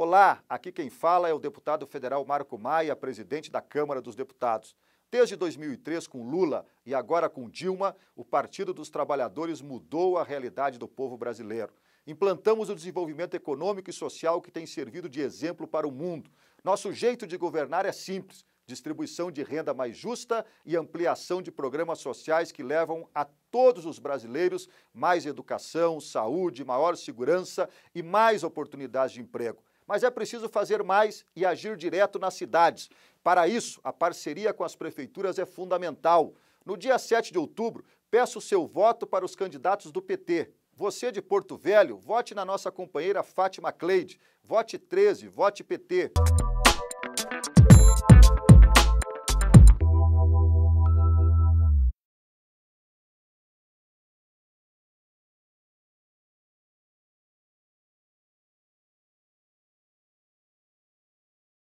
Olá, aqui quem fala é o deputado federal Marco Maia, presidente da Câmara dos Deputados. Desde 2003, com Lula e agora com Dilma, o Partido dos Trabalhadores mudou a realidade do povo brasileiro. Implantamos o desenvolvimento econômico e social que tem servido de exemplo para o mundo. Nosso jeito de governar é simples: distribuição de renda mais justa e ampliação de programas sociais que levam a todos os brasileiros mais educação, saúde, maior segurança e mais oportunidades de emprego mas é preciso fazer mais e agir direto nas cidades. Para isso, a parceria com as prefeituras é fundamental. No dia 7 de outubro, peço seu voto para os candidatos do PT. Você de Porto Velho, vote na nossa companheira Fátima Cleide. Vote 13, vote PT.